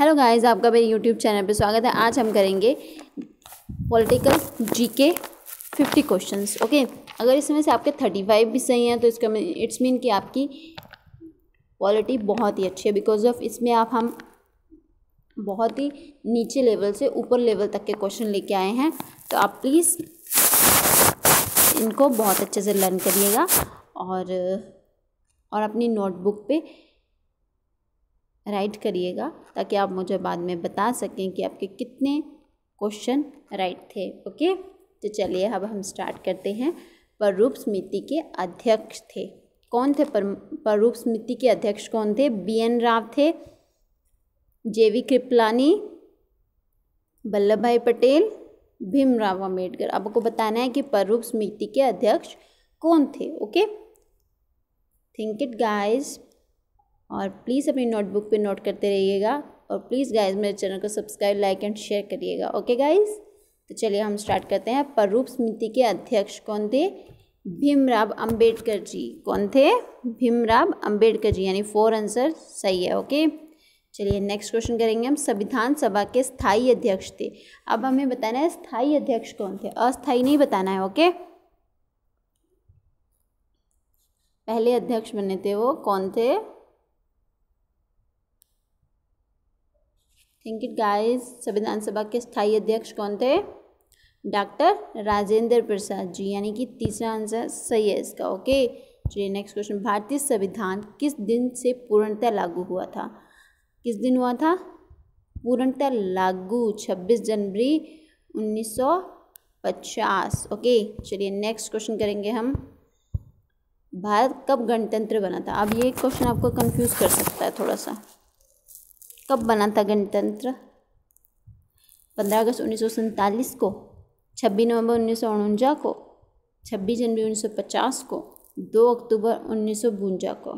Hello guys आपका मेरे YouTube channel पे स्वागत है आज हम करेंगे पॉलिटिकल जीके 50 क्वेश्चंस ओके अगर इसमें से आपके 35 भी सही हैं तो इसका इट्स मीन कि आपकी क्वालिटी बहुत ही अच्छी है बिकॉज ऑफ इसमें आप हम बहुत ही नीचे लेवल से ऊपर लेवल तक के क्वेश्चन लेके आए हैं तो आप प्लीज़ इनको बहुत अच्छे से लर्न करिएगा और और अपनी नोटबुक पे राइट करिएगा ताकि आप मुझे बाद में बता सकें कि आपके कितने क्वेश्चन राइट थे ओके तो चलिए अब हम स्टार्ट करते हैं परूप समिति के अध्यक्ष थे कौन थे परूप समिति के अध्यक्ष कौन थे बी एन राव थे जे वी कृपलानी वल्लभ भाई पटेल भीमराव अम्बेडकर आपको बताना है कि परूप समिति के अध्यक्ष कौन थे ओके थिंक इट गाइज और प्लीज़ अपनी नोटबुक पे नोट करते रहिएगा और प्लीज़ गाइज मेरे चैनल को सब्सक्राइब लाइक एंड शेयर करिएगा ओके गाइज तो चलिए हम स्टार्ट करते हैं परूप समिति के अध्यक्ष कौन थे भीमराव अंबेडकर जी कौन थे भीमराव अंबेडकर जी यानी फोर आंसर सही है ओके चलिए नेक्स्ट क्वेश्चन करेंगे हम संविधान सभा के स्थायी अध्यक्ष थे अब हमें बताना है स्थायी अध्यक्ष कौन थे अस्थायी नहीं बताना है ओके पहले अध्यक्ष बने थे वो कौन थे थिंक इट गाइस संविधान सभा के स्थायी अध्यक्ष कौन थे डॉक्टर राजेंद्र प्रसाद जी यानी कि तीसरा आंसर सही है इसका ओके चलिए नेक्स्ट क्वेश्चन भारतीय संविधान किस दिन से पूर्णतः लागू हुआ था किस दिन हुआ था पूर्णतः लागू 26 जनवरी 1950 ओके चलिए नेक्स्ट क्वेश्चन करेंगे हम भारत कब गणतंत्र बना था अब ये क्वेश्चन आपको कंफ्यूज कर सकता है थोड़ा सा कब बना था गणतंत्र पंद्रह अगस्त उन्नीस को छब्बीस नवंबर उन्नीस को छब्बीस जनवरी 1950 को दो अक्टूबर उन्नीस को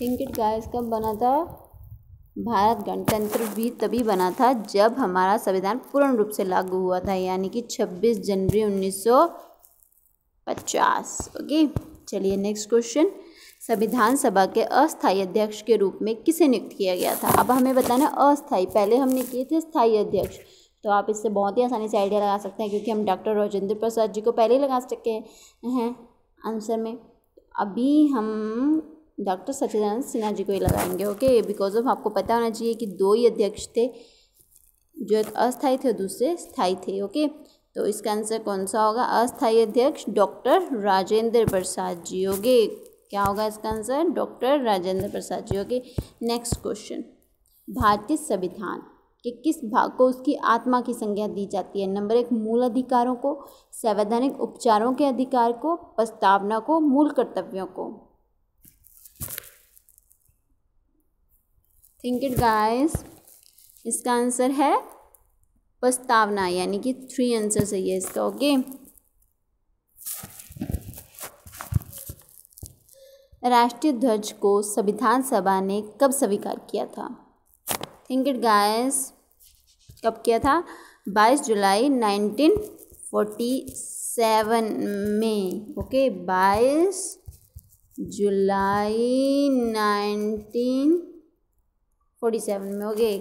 थिंक इट गाइस कब बना था भारत गणतंत्र भी तभी बना था जब हमारा संविधान पूर्ण रूप से लागू हुआ था यानी कि 26 जनवरी 1950 ओके चलिए नेक्स्ट क्वेश्चन संविधान सभा के अस्थाई अध्यक्ष के रूप में किसे नियुक्त किया गया था अब हमें बताना अस्थाई पहले हमने किए थे स्थायी अध्यक्ष तो आप इससे बहुत ही आसानी से आइडिया लगा सकते हैं क्योंकि हम डॉक्टर राजेंद्र प्रसाद जी को पहले ही लगा सके हैं आंसर में अभी हम डॉक्टर सचिदानंद सिन्हा जी को ही लगाएंगे ओके बिकॉज ऑफ आपको पता होना चाहिए कि दो ही अध्यक्ष थे जो एक अस्थाई थे और दूसरे स्थाई थे ओके तो इसका आंसर कौन सा होगा अस्थाई अध्यक्ष डॉक्टर राजेंद्र प्रसाद जी ओके क्या होगा इसका answer doctor Rajendra Prasad ji okay next question भारतीय संविधान के किस भाग को उसकी आत्मा की संज्ञा दी जाती है नंबर एक मूल अधिकारों को संवैधानिक उपचारों के अधिकार को प्रस्तावना को मूल कर्तव्यों को थिंक इट गाइस इसका आंसर है प्रस्तावना यानी कि थ्री आंसर सही है इसका ओके okay? राष्ट्रीय ध्वज को संविधान सभा ने कब स्वीकार किया था थिंक इट गाइस कब किया था 22 जुलाई 1947 में ओके okay, 22 जुलाई 1947 में ओके okay.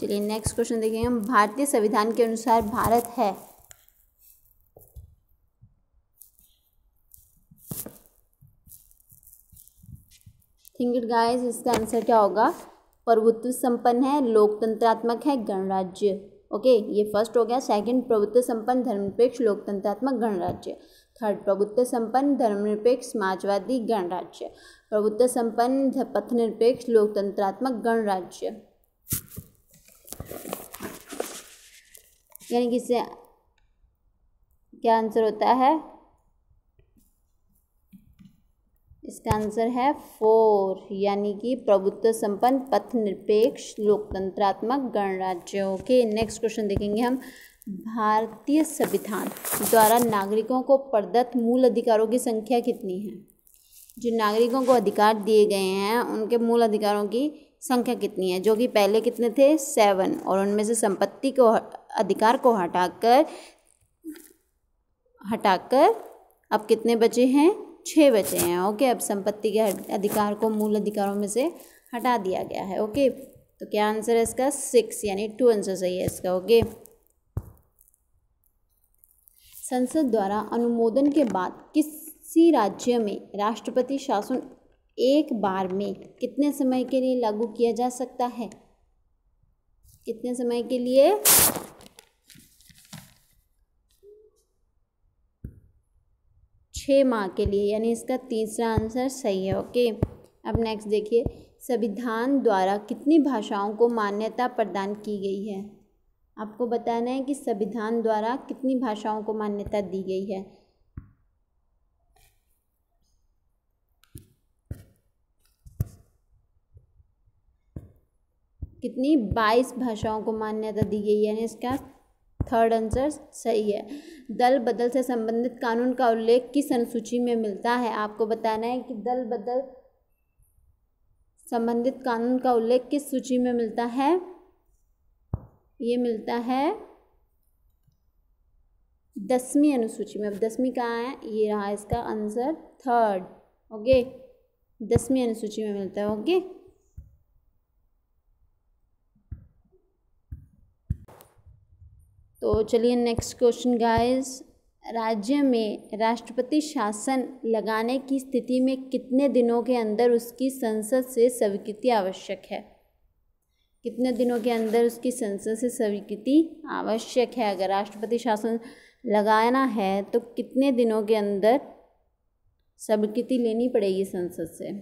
चलिए नेक्स्ट क्वेश्चन देखेंगे हम भारतीय संविधान के अनुसार भारत है थिंक इट गाइस इसका आंसर क्या होगा प्रभुत्व संपन्न है लोकतंत्रात्मक है गणराज्य ओके ये फर्स्ट हो गया सेकंड प्रभुत्व संपन्न धर्मनिरपेक्ष लोकतंत्रात्मक गणराज्य थर्ड प्रभुत्व संपन्न धर्मनिरपेक्ष समाजवादी गणराज्य प्रभुत्व संपन्न पथनिरपेक्ष लोकतंत्रात्मक गणराज्य यानी कि इससे क्या आंसर होता है इसका आंसर है फोर यानी कि प्रभुत्व संपन्न पथ निरपेक्ष लोकतंत्रात्मक गणराज्य ओके नेक्स्ट क्वेश्चन देखेंगे हम भारतीय संविधान द्वारा नागरिकों को प्रदत्त मूल अधिकारों की संख्या कितनी है जो नागरिकों को अधिकार दिए गए हैं उनके मूल अधिकारों की संख्या कितनी है जो कि पहले कितने थे सेवन और उनमें से संपत्ति को अधिकार को हटाकर हटाकर अब कितने बचे हैं छः बचे हैं ओके अब संपत्ति के अधिकार को मूल अधिकारों में से हटा दिया गया है ओके तो क्या आंसर है इसका सिक्स यानी टू आंसर सही है इसका ओके संसद द्वारा अनुमोदन के बाद किसी राज्य में राष्ट्रपति शासन एक बार में कितने समय के लिए लागू किया जा सकता है कितने समय के लिए माह के लिए यानी इसका तीसरा आंसर सही है ओके अब नेक्स्ट देखिए संविधान द्वारा कितनी भाषाओं को मान्यता प्रदान की गई है आपको बताना है कि संविधान द्वारा कितनी भाषाओं को मान्यता दी गई है कितनी बाईस भाषाओं को मान्यता दी गई है यानी इसका थर्ड आंसर सही है दल बदल से संबंधित कानून का उल्लेख किस अनुसूची में मिलता है आपको बताना है कि दल बदल संबंधित कानून का उल्लेख किस सूची में मिलता है ये मिलता है दसवीं अनुसूची में अब दसवीं कहाँ है ये रहा इसका आंसर थर्ड ओके दसवीं अनुसूची में मिलता है ओके तो चलिए नेक्स्ट क्वेश्चन गाइस राज्य में राष्ट्रपति शासन लगाने की स्थिति में कितने दिनों के अंदर उसकी संसद से स्वीकृति आवश्यक है कितने दिनों के अंदर उसकी संसद से स्वीकृति आवश्यक है अगर राष्ट्रपति शासन लगाना है तो कितने दिनों के अंदर स्वीकृति लेनी पड़ेगी संसद से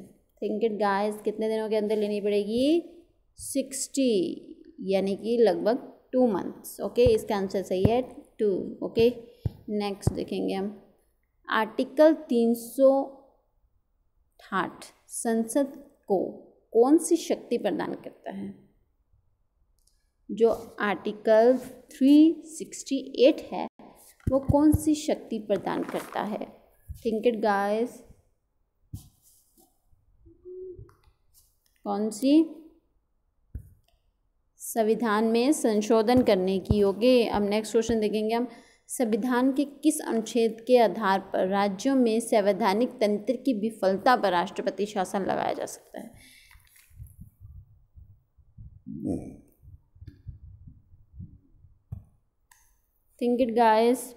थिंक इट गाइस कितने दिनों के अंदर लेनी पड़ेगी सिक्सटी यानी कि लगभग टू मंथ्स ओके इसका आंसर सही है टू ओके नेक्स्ट देखेंगे हम आर्टिकल तीन सौ संसद को कौन सी शक्ति प्रदान करता है जो आर्टिकल थ्री सिक्सटी एट है वो कौन सी शक्ति प्रदान करता है थिंक इट गाइस कौन सी संविधान में संशोधन करने की ओके अब नेक्स्ट क्वेश्चन देखेंगे हम संविधान के किस अनुच्छेद के आधार पर राज्यों में संवैधानिक तंत्र की विफलता पर राष्ट्रपति शासन लगाया जा सकता है थिंक इट गाइस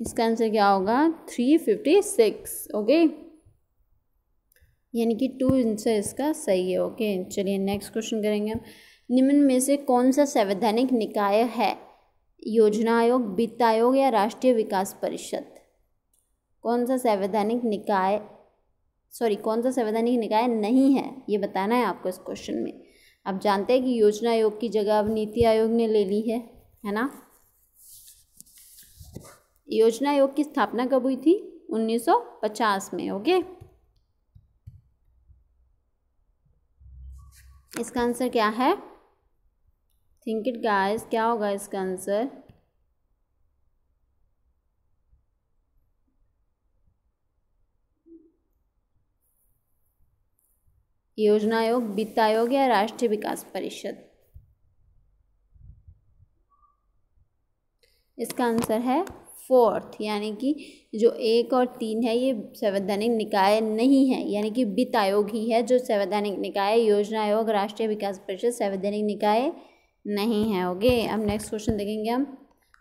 इसका आंसर क्या होगा थ्री फिफ्टी सिक्स ओके यानी कि टू आंसर इसका सही है ओके चलिए नेक्स्ट क्वेश्चन करेंगे हम निम्न में से कौन सा संवैधानिक निकाय है योजना आयोग वित्त आयोग या राष्ट्रीय विकास परिषद कौन सा संवैधानिक निकाय सॉरी कौन सा संवैधानिक निकाय नहीं है ये बताना है आपको इस क्वेश्चन में आप जानते हैं कि योजना आयोग की जगह अब नीति आयोग ने ले ली है है ना योजना आयोग की स्थापना कब हुई थी 1950 में ओके okay? इसका आंसर क्या है थिंक इट गाइस क्या होगा इसका आंसर योजना आयोग वित्त आयोग या राष्ट्रीय विकास परिषद इसका आंसर है फोर्थ यानी कि जो एक और तीन है ये संवैधानिक निकाय नहीं है यानी कि वित्त आयोग ही है जो संवैधानिक निकाय योजना आयोग राष्ट्रीय विकास परिषद संवैधानिक निकाय नहीं है ओके अब नेक्स्ट क्वेश्चन देखेंगे हम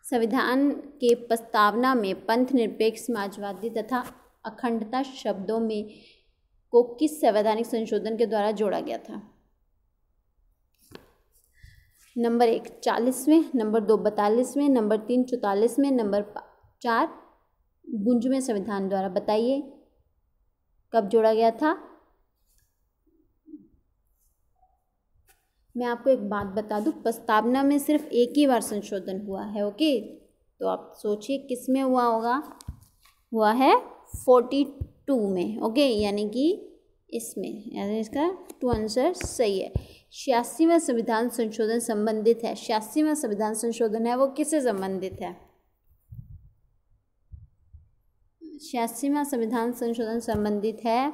संविधान के प्रस्तावना में पंथ निरपेक्ष समाजवादी तथा अखंडता शब्दों में को किस संवैधानिक संशोधन के द्वारा जोड़ा गया था नंबर एक चालीसवें नंबर दो बतालीसवें नंबर तीन चौतालीसवें नंबर चार में संविधान द्वारा बताइए कब जोड़ा गया था मैं आपको एक बात बता दूं प्रस्तावना में सिर्फ एक ही बार संशोधन हुआ है ओके तो आप सोचिए किस में हुआ होगा हुआ है फोर्टी टू में ओके यानी कि इसमें यानी इसका टू आंसर सही है छियासीवा संविधान संशोधन संबंधित है छियासीवा संविधान संशोधन है वो किससे संबंधित है छियासीवा संविधान संशोधन संबंधित है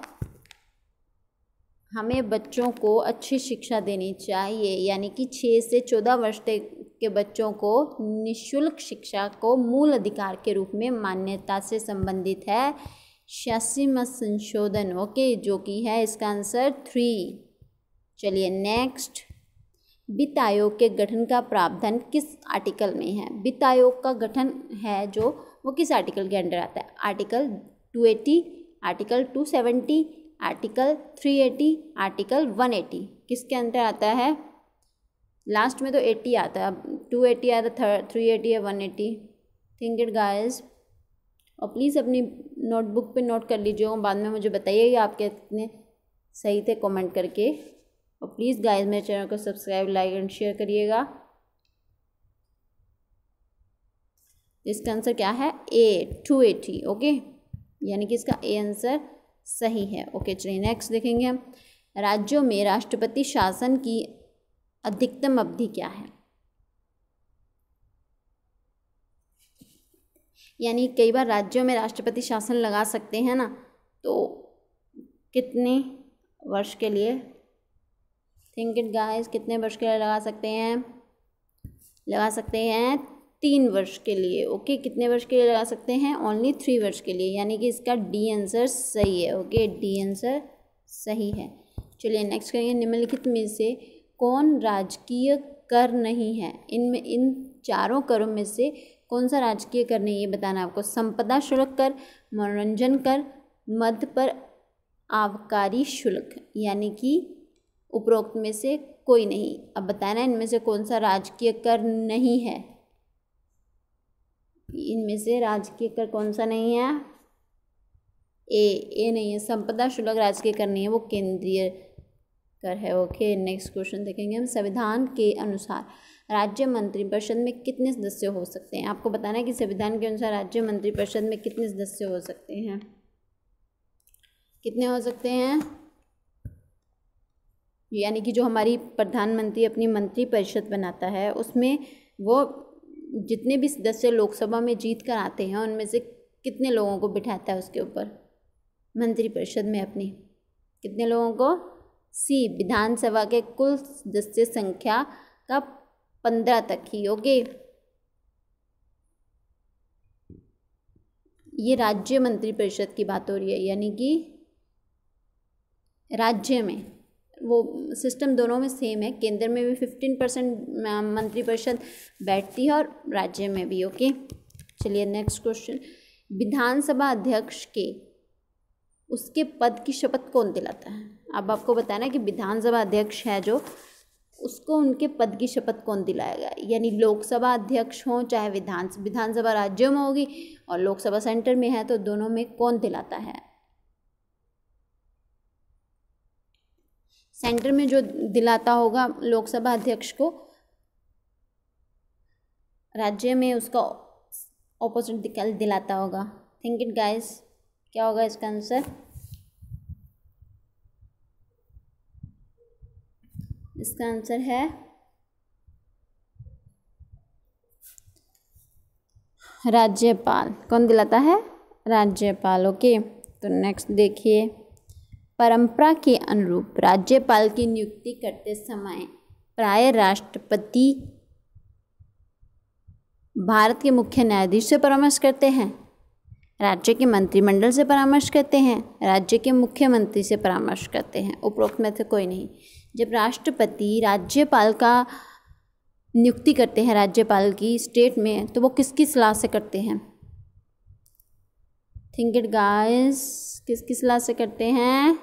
हमें बच्चों को अच्छी शिक्षा देनी चाहिए यानी कि छः से चौदह वर्ष तक के बच्चों को निशुल्क शिक्षा को मूल अधिकार के रूप में मान्यता से संबंधित है छियासीवा संशोधन ओके जो कि है इसका आंसर थ्री चलिए नेक्स्ट वित्त आयोग के गठन का प्रावधान किस आर्टिकल में है वित्त आयोग का गठन है जो वो किस आर्टिकल के अंडर आता है आर्टिकल 280 आर्टिकल 270 आर्टिकल 380 आर्टिकल 180 किसके अंडर आता है लास्ट में तो 80 आता है अब एटी आया था थ्री एटी या one eighty think it guys और प्लीज़ अपनी नोटबुक पे नोट कर लीजिए और बाद में मुझे बताइएगा आपके कितने सही थे कमेंट करके और प्लीज़ गाइज मेरे चैनल को सब्सक्राइब लाइक एंड शेयर करिएगा इसका आंसर क्या है ए टू एटी ओके यानी कि इसका ए आंसर सही है ओके चलिए नेक्स्ट देखेंगे हम राज्यों में राष्ट्रपति शासन की अधिकतम अवधि क्या है यानी कई बार राज्यों में राष्ट्रपति शासन लगा सकते हैं ना तो कितने वर्ष के लिए थिंक इट गाइस कितने वर्ष के लिए लगा सकते हैं लगा सकते हैं तीन वर्ष के लिए ओके कितने वर्ष के लिए लगा सकते हैं ओनली थ्री वर्ष के लिए यानी कि इसका डी आंसर सही है ओके डी आंसर सही है चलिए नेक्स्ट करेंगे निम्नलिखित में से कौन राजकीय कर नहीं है इनमें इन चारों करों में से कौन सा राजकीय कर नहीं ये बताना आपको संपदा शुल्क कर मनोरंजन कर मध्य पर आबकारी शुल्क यानी कि उपरोक्त में से कोई नहीं अब बताना इनमें से कौन सा राजकीय कर नहीं है इनमें से राजकीय कर कौन सा नहीं है ए ए नहीं है संपदा शुल्क राजकीय कर नहीं है वो केंद्रीय कर है ओके नेक्स्ट क्वेश्चन देखेंगे हम संविधान के अनुसार राज्य मंत्रिपरिषद में कितने सदस्य हो सकते हैं आपको बताना है कि संविधान के अनुसार राज्य मंत्रिपरिषद में कितने सदस्य हो सकते हैं कितने हो सकते हैं यानी कि जो हमारी प्रधानमंत्री अपनी मंत्रिपरिषद बनाता है उसमें वो जितने भी सदस्य लोकसभा में जीत कर आते हैं उनमें से कितने लोगों को बिठाता है उसके ऊपर मंत्रिपरिषद में अपनी कितने लोगों को सी विधानसभा के कुल सदस्य संख्या का पंद्रह तक ही ओके ये राज्य मंत्रिपरिषद की बात हो रही है यानी कि राज्य में वो सिस्टम दोनों में सेम है केंद्र में भी फिफ्टीन परसेंट मंत्रिपरिषद बैठती है और राज्य में भी ओके चलिए नेक्स्ट क्वेश्चन विधानसभा अध्यक्ष के उसके पद की शपथ कौन दिलाता है अब आपको बताना कि विधानसभा अध्यक्ष है जो उसको उनके पद की शपथ कौन दिलाएगा यानी लोकसभा अध्यक्ष हों चाहे विधान विधानसभा राज्यों में होगी और लोकसभा सेंटर में है तो दोनों में कौन दिलाता है सेंटर में जो दिलाता होगा लोकसभा अध्यक्ष को राज्य में उसका ऑपोजिट दिलाता होगा थिंक इट गाइस क्या होगा इसका आंसर इसका आंसर है राज्यपाल कौन दिलाता है राज्यपाल ओके तो नेक्स्ट देखिए परंपरा के अनुरूप राज्यपाल की नियुक्ति करते समय प्राय राष्ट्रपति भारत के मुख्य न्यायाधीश से परामर्श करते हैं राज्य के मंत्रिमंडल से परामर्श करते हैं राज्य के मुख्यमंत्री से परामर्श करते हैं उपरोक्त में से तो कोई नहीं जब राष्ट्रपति राज्यपाल का नियुक्ति करते हैं राज्यपाल की स्टेट में तो वो किसकी सलाह से करते हैं थिंक इट गाइस किस किस ला से करते हैं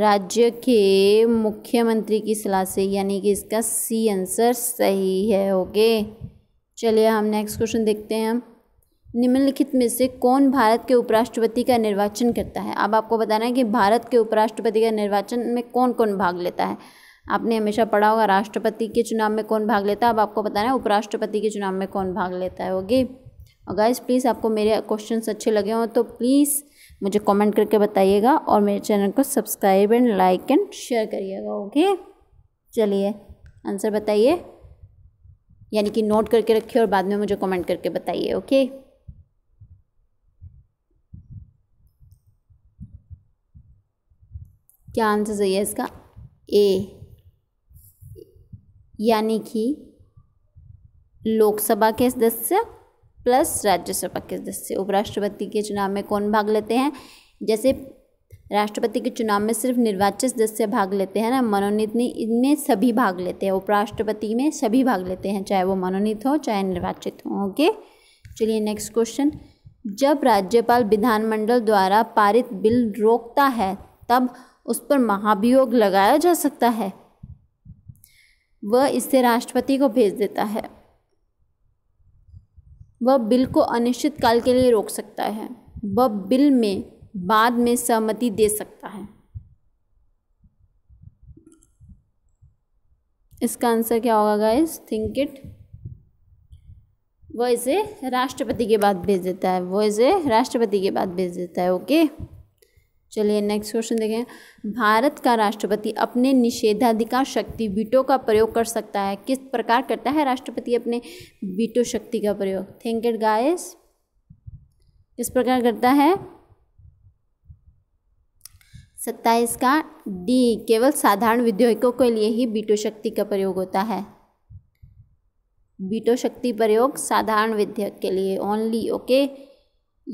राज्य के मुख्यमंत्री की सलाह से यानी कि इसका सी आंसर सही है ओके चलिए हम नेक्स्ट क्वेश्चन देखते हैं हम निम्नलिखित में से कौन भारत के उपराष्ट्रपति का निर्वाचन करता है अब आपको बताना है कि भारत के उपराष्ट्रपति का निर्वाचन में कौन कौन भाग लेता है आपने हमेशा पढ़ा होगा राष्ट्रपति के चुनाव में कौन भाग लेता है अब आपको बताना है उपराष्ट्रपति के चुनाव में कौन भाग लेता है ओके और गाइज प्लीज़ आपको मेरे क्वेश्चन अच्छे लगे हों तो प्लीज़ मुझे कमेंट करके बताइएगा और मेरे चैनल को subscribe and like and share करिएगा ओके चलिए आंसर बताइए यानी कि नोट करके रखिए और बाद में मुझे कमेंट करके बताइए ओके क्या आंसर सही है इसका ए यानी कि लोकसभा के सदस्य प्लस राज्यसभा के सदस्य उपराष्ट्रपति के चुनाव में कौन भाग लेते हैं जैसे राष्ट्रपति के चुनाव में सिर्फ निर्वाचित सदस्य भाग लेते हैं ना मनोनीत नहीं इनमें सभी भाग लेते हैं उपराष्ट्रपति में सभी भाग लेते हैं चाहे वो मनोनीत हो चाहे निर्वाचित हो ओके चलिए नेक्स्ट क्वेश्चन जब राज्यपाल विधानमंडल द्वारा पारित बिल रोकता है तब उस पर महाभियोग लगाया जा सकता है वह इससे राष्ट्रपति को भेज देता है वह बिल को अनिश्चित काल के लिए रोक सकता है वह बिल में बाद में सहमति दे सकता है इसका आंसर क्या होगा गाइस थिंक इट वह इसे राष्ट्रपति के बाद भेज देता है वो इसे राष्ट्रपति के बाद भेज देता है ओके okay? चलिए नेक्स्ट क्वेश्चन देखें भारत का राष्ट्रपति अपने निषेधाधिकार शक्ति बीटो का प्रयोग कर सकता है किस प्रकार करता है राष्ट्रपति अपने बीटो शक्ति का प्रयोग थैंक इट गाइस किस प्रकार करता है सत्ताईस का डी केवल साधारण विधेयकों के लिए ही बीटो शक्ति का प्रयोग होता है बीटो शक्ति प्रयोग साधारण विधेयक के लिए ओनली ओके okay?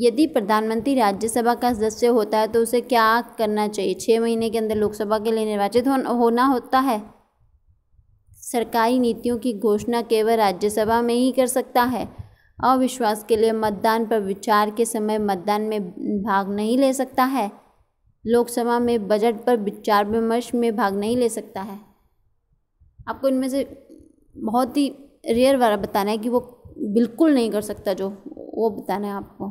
यदि प्रधानमंत्री राज्यसभा का सदस्य होता है तो उसे क्या करना चाहिए छः महीने के अंदर लोकसभा के लिए निर्वाचित हो, होना होता है सरकारी नीतियों की घोषणा केवल राज्यसभा में ही कर सकता है अविश्वास के लिए मतदान पर विचार के समय मतदान में भाग नहीं ले सकता है लोकसभा में बजट पर विचार विमर्श में भाग नहीं ले सकता है आपको इनमें से बहुत ही रेयर वाला बताना है कि वो बिल्कुल नहीं कर सकता जो वो बताना है आपको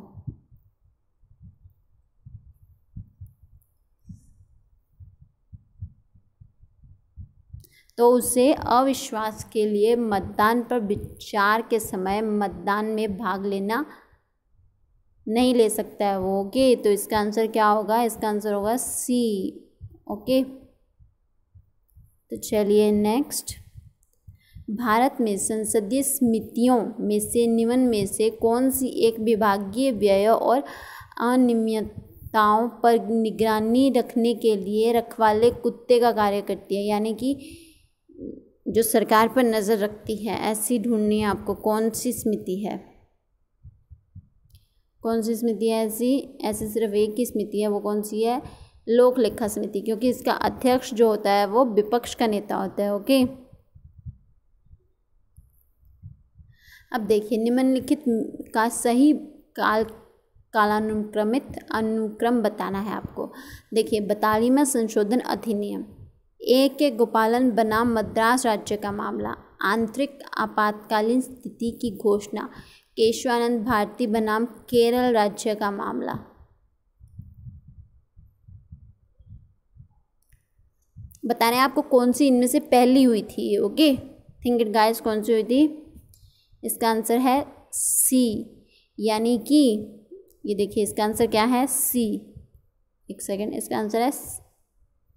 तो उसे अविश्वास के लिए मतदान पर विचार के समय मतदान में भाग लेना नहीं ले सकता है वो ओके तो इसका आंसर क्या होगा इसका आंसर होगा सी ओके तो चलिए नेक्स्ट भारत में संसदीय समितियों में से निम्न में से कौन सी एक विभागीय व्यय और अनियमितताओं पर निगरानी रखने के लिए रखवाले कुत्ते का कार्य करती है यानी कि जो सरकार पर नज़र रखती है ऐसी ढूंढनी है आपको कौन सी स्मृति है कौन सी स्मृति है ऐसी ऐसी सिर्फ एक ही स्मृति है वो कौन सी है लोक लेखा समिति क्योंकि इसका अध्यक्ष जो होता है वो विपक्ष का नेता होता है ओके अब देखिए निम्नलिखित का सही काल कालानुक्रमित अनुक्रम बताना है आपको देखिए बतालीमा संशोधन अधिनियम ए के गोपालन बनाम मद्रास राज्य का मामला आंतरिक आपातकालीन स्थिति की घोषणा केशवानंद भारती बनाम केरल राज्य का मामला रहे हैं आपको कौन सी इनमें से पहली हुई थी ओके थिंक इट गाइस कौन सी हुई थी इसका आंसर है सी यानी कि ये देखिए इसका आंसर क्या है सी एक सेकेंड इसका आंसर है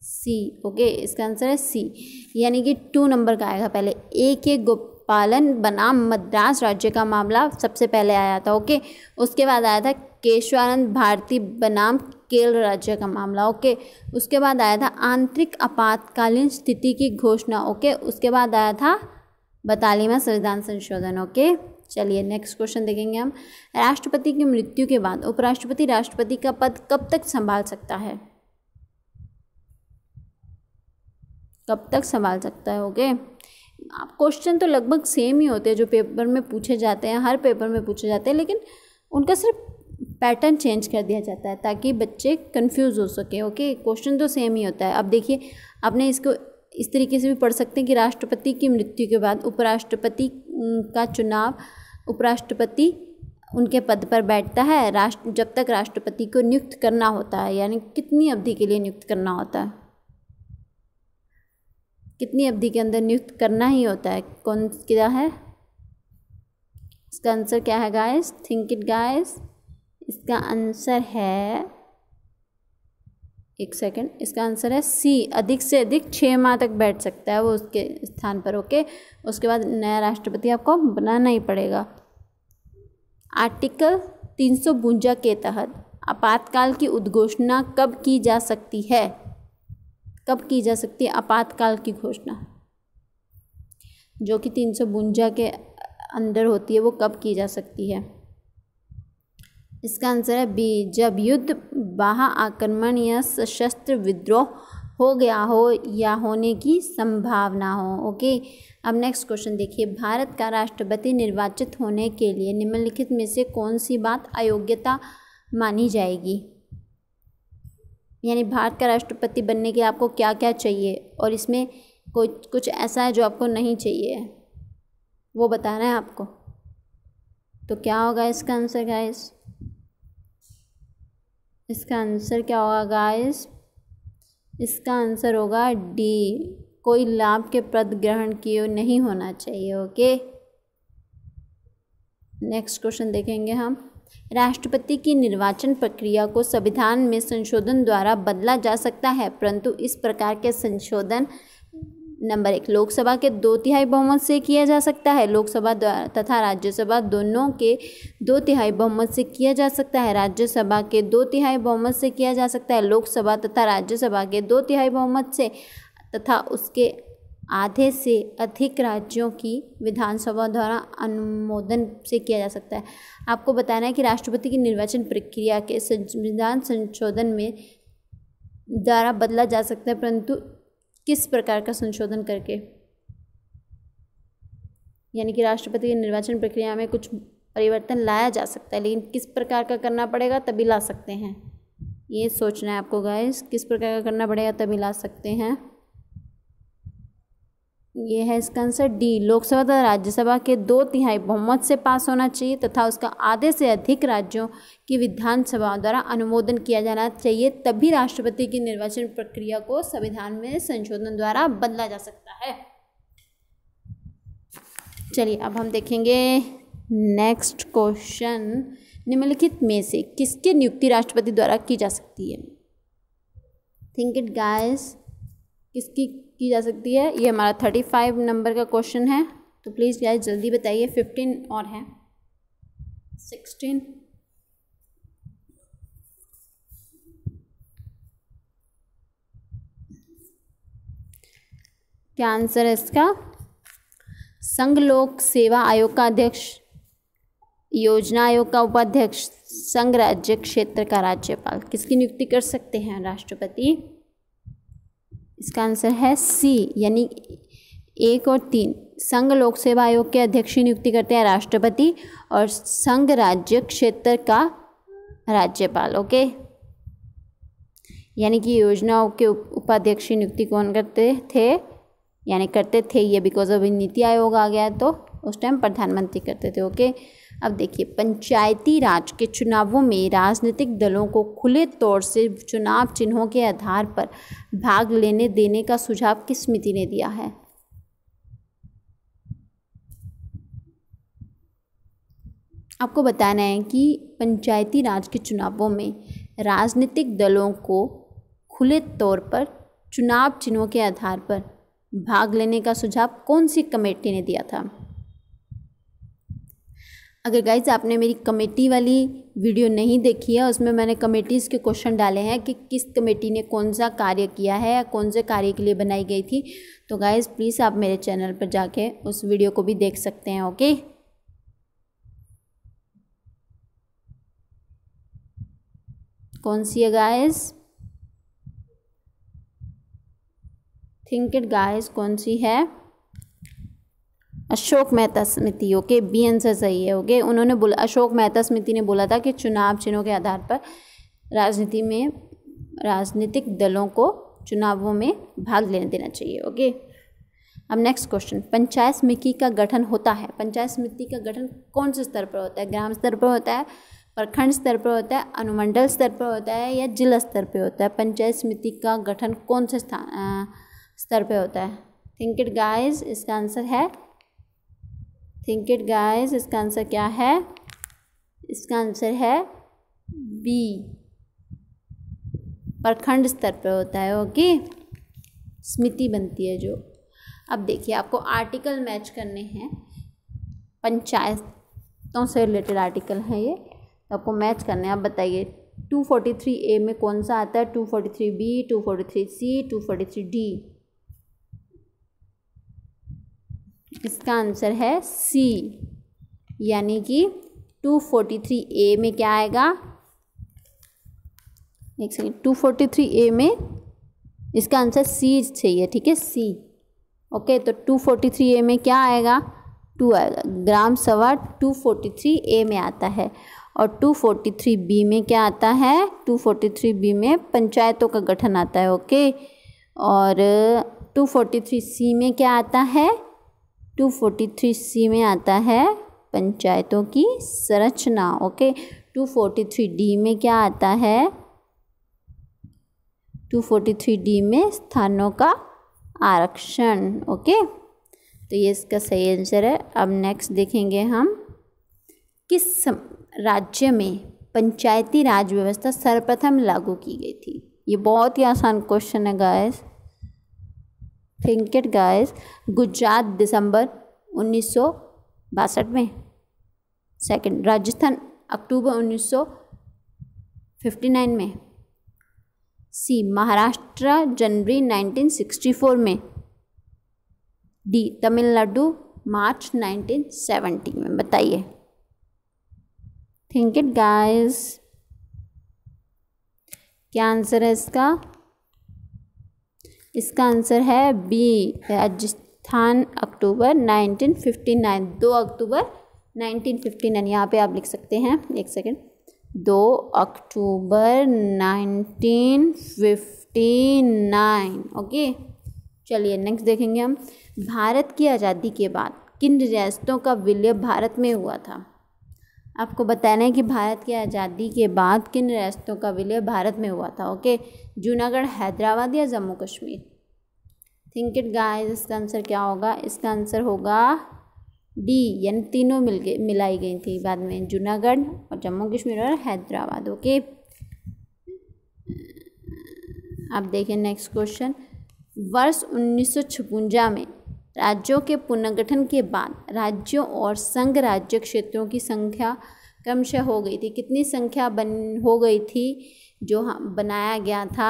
सी ओके इसका आंसर है सी यानी कि टू नंबर का आएगा पहले ए के गोपालन बनाम मद्रास राज्य का मामला सबसे पहले आया था ओके उसके बाद आया था केशवानंद भारती बनाम केरल राज्य का मामला ओके उसके बाद आया था आंतरिक आपातकालीन स्थिति की घोषणा ओके उसके बाद आया था बतालीवा संविधान संशोधन ओके चलिए नेक्स्ट क्वेश्चन देखेंगे हम राष्ट्रपति की मृत्यु के बाद उपराष्ट्रपति राष्ट्रपति का पद कब तक संभाल सकता है कब तक संभाल सकता है ओके आप क्वेश्चन तो लगभग सेम ही होते हैं जो पेपर में पूछे जाते हैं हर पेपर में पूछे जाते हैं लेकिन उनका सिर्फ पैटर्न चेंज कर दिया जाता है ताकि बच्चे कंफ्यूज हो सके ओके क्वेश्चन तो सेम ही होता है अब देखिए आपने इसको इस तरीके से भी पढ़ सकते हैं कि राष्ट्रपति की मृत्यु के बाद उपराष्ट्रपति का चुनाव उपराष्ट्रपति उनके पद पर बैठता है राष्ट्र जब तक राष्ट्रपति को नियुक्त करना होता है यानी कितनी अवधि के लिए नियुक्त करना होता है कितनी अवधि के अंदर नियुक्त करना ही होता है कौन क्या है इसका आंसर क्या है गाइस थिंक इट गाइस इसका आंसर है एक सेकंड इसका आंसर है सी अधिक से अधिक छः माह तक बैठ सकता है वो उसके स्थान पर ओके उसके बाद नया राष्ट्रपति आपको बनाना ही पड़ेगा आर्टिकल तीन सौ के तहत आपातकाल की उद्घोषणा कब की जा सकती है कब की जा सकती है आपातकाल की घोषणा जो कि तीन सौ बुंजा के अंदर होती है वो कब की जा सकती है इसका आंसर है बी जब युद्ध बाह आक्रमण या सशस्त्र विद्रोह हो गया हो या होने की संभावना हो ओके अब नेक्स्ट क्वेश्चन देखिए भारत का राष्ट्रपति निर्वाचित होने के लिए निम्नलिखित में से कौन सी बात अयोग्यता मानी जाएगी यानी भारत का राष्ट्रपति बनने के लिए आपको क्या क्या चाहिए और इसमें कुछ कुछ ऐसा है जो आपको नहीं चाहिए वो बताना है आपको तो क्या होगा इसका आंसर गाइस इसका आंसर क्या होगा गाइस इसका आंसर होगा डी कोई लाभ के पद ग्रहण किए नहीं होना चाहिए ओके नेक्स्ट क्वेश्चन देखेंगे हम राष्ट्रपति की निर्वाचन प्रक्रिया को संविधान में संशोधन द्वारा बदला जा सकता है परंतु इस प्रकार के संशोधन नंबर एक लोकसभा के दो तिहाई बहुमत से किया जा सकता है लोकसभा तथा राज्यसभा दोनों के दो तिहाई बहुमत से किया जा सकता है राज्यसभा के दो तिहाई बहुमत से किया जा सकता है लोकसभा तथा राज्यसभा के दो तिहाई बहुमत से तथा उसके आधे से अधिक राज्यों की विधानसभा द्वारा अनुमोदन से किया जा सकता है आपको बताना है कि राष्ट्रपति की निर्वाचन प्रक्रिया के संविधान संशोधन में द्वारा बदला जा सकता है परंतु किस प्रकार का संशोधन करके यानी कि राष्ट्रपति की निर्वाचन प्रक्रिया में कुछ परिवर्तन लाया जा सकता है लेकिन किस प्रकार का करना पड़ेगा तभी ला सकते हैं ये सोचना है आपको गाइस किस प्रकार का करना पड़ेगा तभी ला सकते हैं ये है इसका आंसर डी लोकसभा तथा राज्यसभा के दो तिहाई बहुमत से पास होना चाहिए तथा उसका आधे से अधिक राज्यों की विधानसभाओं द्वारा अनुमोदन किया जाना चाहिए तभी राष्ट्रपति की निर्वाचन प्रक्रिया को संविधान में संशोधन द्वारा बदला जा सकता है चलिए अब हम देखेंगे नेक्स्ट क्वेश्चन निम्नलिखित में से किसकी नियुक्ति राष्ट्रपति द्वारा की जा सकती है थिंक इट गाइस किसकी की जा सकती है ये हमारा थर्टी फाइव नंबर का क्वेश्चन है तो प्लीज़ यार जल्दी बताइए फिफ्टीन और है सिक्सटीन क्या आंसर है इसका संघ लोक सेवा आयोग का अध्यक्ष योजना आयोग का उपाध्यक्ष संघ राज्य क्षेत्र का राज्यपाल किसकी नियुक्ति कर सकते हैं राष्ट्रपति इसका आंसर है सी यानी एक और तीन संघ लोक सेवा आयोग के अध्यक्ष नियुक्ति करते हैं राष्ट्रपति और संघ राज्य क्षेत्र का राज्यपाल ओके यानी कि योजनाओं के उपाध्यक्ष नियुक्ति कौन करते थे यानी करते थे ये बिकॉज ऑफ नीति आयोग आ गया तो उस टाइम प्रधानमंत्री करते थे ओके okay? अब देखिए पंचायती राज के चुनावों में राजनीतिक दलों को खुले तौर से चुनाव चिन्हों के आधार पर भाग लेने देने का सुझाव किस समिति ने दिया है आपको बताना है कि पंचायती राज के चुनावों में राजनीतिक दलों को खुले तौर पर चुनाव चिन्हों के आधार पर भाग लेने का सुझाव कौन सी कमेटी ने दिया था अगर गाइज आपने मेरी कमेटी वाली वीडियो नहीं देखी है उसमें मैंने कमेटीज़ के क्वेश्चन डाले हैं कि किस कमेटी ने कौन सा कार्य किया है या कौन से कार्य के लिए बनाई गई थी तो गाइज़ प्लीज़ आप मेरे चैनल पर जाके उस वीडियो को भी देख सकते हैं ओके कौन सी है गाइस थिंक इट गाइस कौन सी है अशोक मेहता समिति ओके बी आंसर सही है ओके उन्होंने बोला अशोक मेहता समिति ने बोला था कि चुनाव चिन्हों के आधार पर राजनीति में राजनीतिक दलों को चुनावों में भाग लेने देना चाहिए ओके अब नेक्स्ट क्वेश्चन पंचायत समिति का गठन होता है पंचायत समिति का गठन कौन से स्तर पर होता है ग्राम स्तर पर होता है प्रखंड स्तर पर होता है अनुमंडल स्तर पर होता है या जिला स्तर पर होता है पंचायत समिति का गठन कौन से स्थान स्तर पर होता है थिंक इट गाइस इसका आंसर है थिंक इट गाइस इसका आंसर क्या है इसका आंसर है बी प्रखंड स्तर पर होता है ओके स्मृति बनती है जो अब देखिए आपको आर्टिकल मैच करने हैं पंचायतों से रिलेटेड आर्टिकल हैं ये तो आपको मैच करने हैं आप बताइए 243 ए में कौन सा आता है 243 बी 243 सी 243 डी इसका आंसर है सी यानी कि 243 ए में क्या आएगा एक सेकेंड 243 ए में इसका आंसर सी चाहिए ठीक है सी ओके तो 243 ए में क्या आएगा टू आएगा ग्राम सवा 243 ए में आता है और 243 बी में क्या आता है 243 बी में पंचायतों का गठन आता है ओके और 243 सी में क्या आता है टू फोर्टी थ्री सी में आता है पंचायतों की संरचना okay two forty three D में क्या आता है टू फोर्टी थ्री डी में स्थानों का आरक्षण ओके तो ये इसका सही आंसर है अब नेक्स्ट देखेंगे हम किस राज्य में पंचायती राज व्यवस्था सर्वप्रथम लागू की गई थी ये बहुत ही आसान क्वेश्चन है guys think it guys Gujarat दिसंबर उन्नीस में सेकंड राजस्थान अक्टूबर 1959 में सी महाराष्ट्र जनवरी 1964 में डी तमिलनाडु मार्च 1970 में बताइए थिंक इट गाइस क्या आंसर है इसका इसका आंसर है बी राजस्थान अक्टूबर 1959 दो अक्टूबर 1959 यहाँ पर आप लिख सकते हैं एक सेकेंड दो अक्टूबर 1959 ओके चलिए नेक्स्ट देखेंगे हम भारत की आज़ादी के बाद किन रियासतों का विलय भारत में हुआ था आपको बताना है कि भारत की आज़ादी के बाद किन रियासतों का विलय भारत में हुआ था ओके जूनागढ़ हैदराबाद या Jammu Kashmir think it guys इसका आंसर क्या होगा इसका आंसर होगा डी यानी तीनों मिल गए मिलाई गई थी बाद में जूनागढ़ और जम्मू कश्मीर और हैदराबाद ओके आप देखें नेक्स्ट क्वेश्चन वर्ष उन्नीस में राज्यों के पुनर्गठन के बाद राज्यों और संघ राज्य क्षेत्रों की संख्या क्रमशः हो गई थी कितनी संख्या बन हो गई थी जो बनाया गया था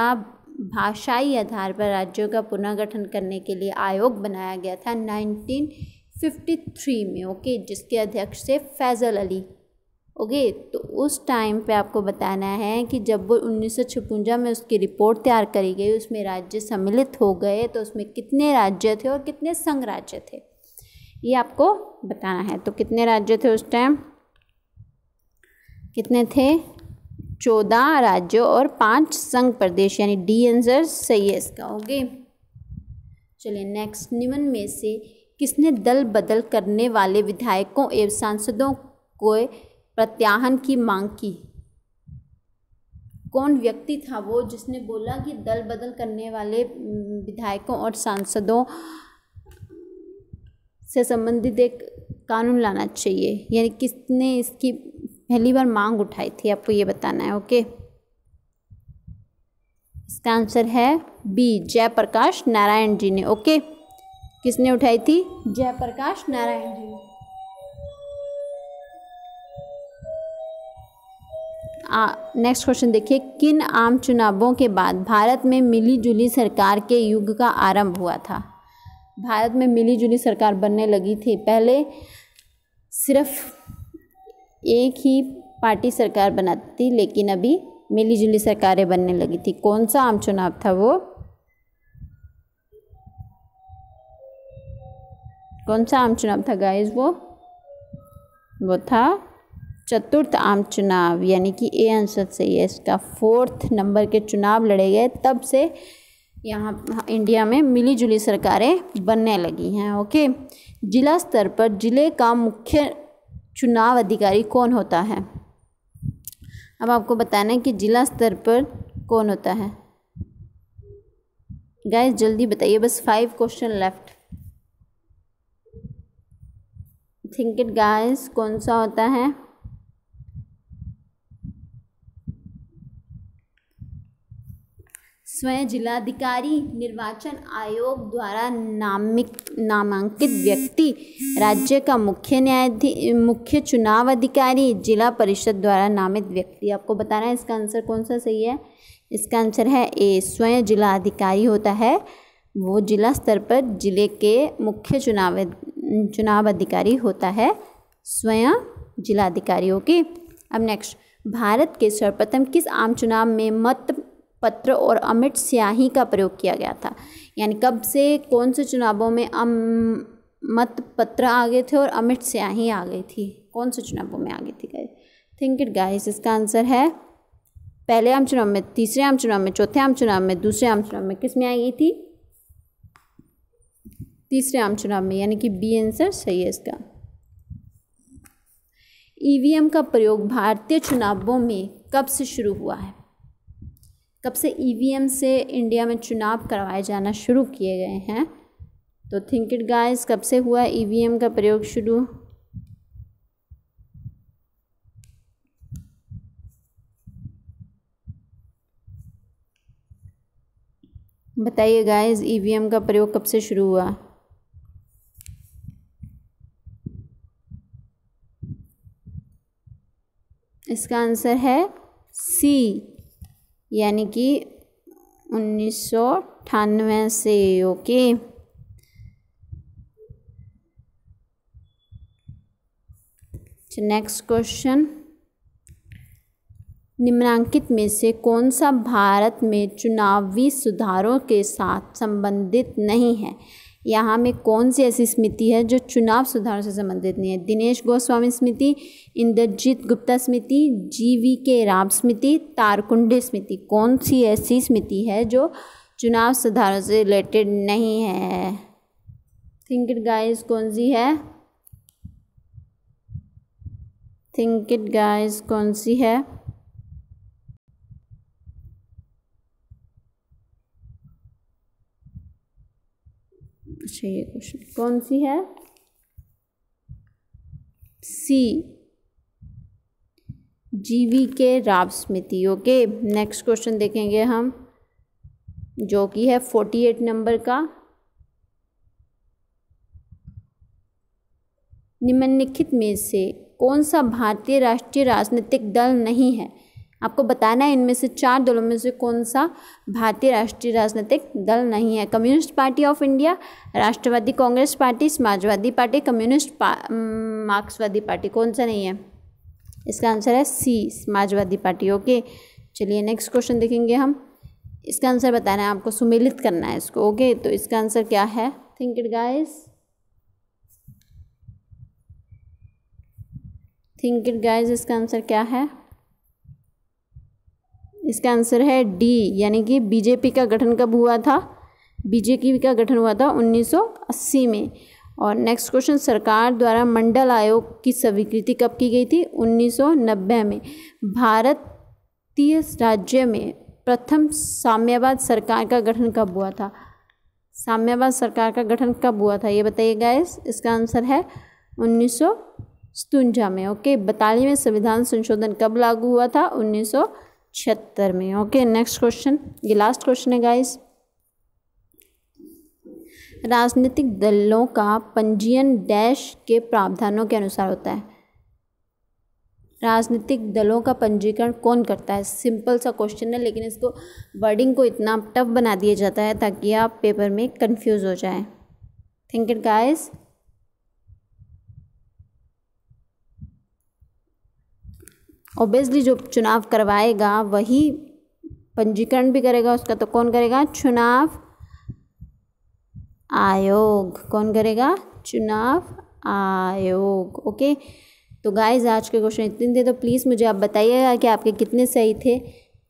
भाषाई आधार पर राज्यों का पुनर्गठन करने के लिए आयोग बनाया गया था 1953 में ओके जिसके अध्यक्ष थे फैज़ल अली ओके तो उस टाइम पे आपको बताना है कि जब वो उन्नीस में उसकी रिपोर्ट तैयार करी गई उसमें राज्य सम्मिलित हो गए तो उसमें कितने राज्य थे और कितने संघ राज्य थे ये आपको बताना है तो कितने राज्य थे उस टाइम कितने थे चौदह राज्यों और पांच संघ प्रदेश यानी डी आंसर सही है इसका ओके चलिए नेक्स्ट निम्न में से किसने दल बदल करने वाले विधायकों एवं सांसदों को प्रत्याहन की मांग की कौन व्यक्ति था वो जिसने बोला कि दल बदल करने वाले विधायकों और सांसदों से संबंधित एक कानून लाना चाहिए यानी किसने इसकी पहली बार मांग उठाई थी आपको ये बताना है ओके इसका आंसर है बी जयप्रकाश नारायण जी ने ओके किसने उठाई थी जयप्रकाश नारायण जी ने नेक्स्ट क्वेश्चन देखिए किन आम चुनावों के बाद भारत में मिलीजुली सरकार के युग का आरंभ हुआ था भारत में मिलीजुली सरकार बनने लगी थी पहले सिर्फ एक ही पार्टी सरकार बनाती थी लेकिन अभी मिलीजुली सरकारें बनने लगी थी कौन सा आम चुनाव था वो कौन सा आम चुनाव था गाइस वो वो था चतुर्थ आम चुनाव यानी कि ए आंसर सही है इसका फोर्थ नंबर के चुनाव लड़े गए तब से यहाँ इंडिया में मिलीजुली सरकारें बनने लगी हैं ओके जिला स्तर पर ज़िले का मुख्य चुनाव अधिकारी कौन होता है अब आपको बताना है कि जिला स्तर पर कौन होता है गाइस जल्दी बताइए बस five question left think it guys कौन सा होता है स्वयं जिलाधिकारी निर्वाचन आयोग द्वारा नामित नामांकित व्यक्ति राज्य का मुख्य न्यायाधी मुख्य चुनाव अधिकारी जिला परिषद द्वारा नामित व्यक्ति आपको बताना है इसका आंसर कौन सा सही है इसका आंसर है ए स्वयं जिला अधिकारी होता है वो जिला स्तर पर जिले के मुख्य चुनाव चुनाव अधिकारी होता है स्वयं जिलाधिकारी ओके अब नेक्स्ट भारत के सर्वप्रथम किस आम चुनाव में मत पत्र और अमिट स्याही का प्रयोग किया गया था यानी कब से कौन से चुनावों में अम मत पत्र आ गए थे और अमिट स्याही आ गई थी कौन से चुनावों में आ गई थी गाइस थिंक इट गाइस इसका आंसर है पहले आम चुनाव में तीसरे आम चुनाव में चौथे आम चुनाव में दूसरे आम चुनाव में किस में आई गई थी तीसरे आम चुनाव में यानी कि बी आंसर सही है इसका ईवीएम e का प्रयोग भारतीय चुनावों में कब से शुरू हुआ है तब से ईवीएम e से इंडिया में चुनाव करवाए जाना शुरू किए गए हैं तो थिंक इट गाइस कब से हुआ ईवीएम e का प्रयोग शुरू बताइए गाइस ईवीएम e का प्रयोग कब से शुरू हुआ इसका आंसर है सी यानी कि उन्नीस सौ अठानवे से ओके नेक्स्ट अच्छा, क्वेश्चन निम्नांकित में से कौन सा भारत में चुनावी सुधारों के साथ संबंधित नहीं है यहाँ में कौन सी ऐसी स्मृति है जो चुनाव सुधार से संबंधित नहीं है दिनेश गोस्वामी स्मृति इंद्रजीत गुप्ता स्मृति जी वी के राम स्मृति तारकुंडे स्मृति कौन सी ऐसी स्मृति है जो चुनाव सुधारों से रिलेटेड नहीं है थिंक इट गाइस कौन सी है थिंक इट गाइस कौन सी है अच्छा ये क्वेश्चन कौन सी है सी जीवी के राव स्मृति ओके नेक्स्ट क्वेश्चन देखेंगे हम जो कि है फोर्टी एट नंबर का निम्नलिखित में से कौन सा भारतीय राष्ट्रीय राजनीतिक दल नहीं है आपको बताना है इनमें से चार दलों में से कौन सा भारतीय राष्ट्रीय राजनीतिक दल नहीं है कम्युनिस्ट पार्टी ऑफ इंडिया राष्ट्रवादी कांग्रेस पार्टी समाजवादी पार्टी कम्युनिस्ट पा, मार्क्सवादी पार्टी कौन सा नहीं है इसका आंसर है सी समाजवादी पार्टी ओके चलिए नेक्स्ट क्वेश्चन देखेंगे हम इसका आंसर बताना है आपको सुमिलित करना है इसको ओके तो इसका आंसर क्या है think it guys think it guys इसका आंसर क्या है इसका आंसर है डी यानी कि बीजेपी का गठन कब हुआ था बीजेपी का गठन हुआ था 1980 में और नेक्स्ट क्वेश्चन सरकार द्वारा मंडल आयोग की स्वीकृति कब की गई थी 1990 में भारतीय राज्य में प्रथम साम्यवाद सरकार का गठन कब हुआ था साम्यवाद सरकार का गठन कब हुआ था ये बताइएगा गाइस इसका आंसर है उन्नीस में ओके बतालीवें संविधान संशोधन कब लागू हुआ था उन्नीस छिहत्तर में ओके नेक्स्ट क्वेश्चन ये लास्ट क्वेश्चन है गाइस राजनीतिक दलों का पंजीयन डैश के प्रावधानों के अनुसार होता है राजनीतिक दलों का पंजीकरण कौन करता है सिंपल सा क्वेश्चन है लेकिन इसको वर्डिंग को इतना टफ बना दिया जाता है ताकि आप पेपर में कंफ्यूज हो जाए थिंक इट गाइस ओबियसली जो चुनाव करवाएगा वही पंजीकरण भी करेगा उसका तो कौन करेगा चुनाव आयोग कौन करेगा चुनाव आयोग ओके तो गाइज आज के क्वेश्चन इतने थे तो प्लीज़ मुझे आप बताइएगा कि आपके कितने सही थे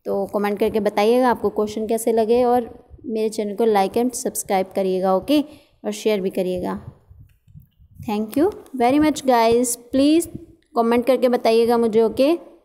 तो कमेंट करके बताइएगा आपको क्वेश्चन कैसे लगे और मेरे चैनल को लाइक एंड सब्सक्राइब करिएगा ओके और शेयर भी करिएगा thank you very much guys please comment करके बताइएगा मुझे ओके okay?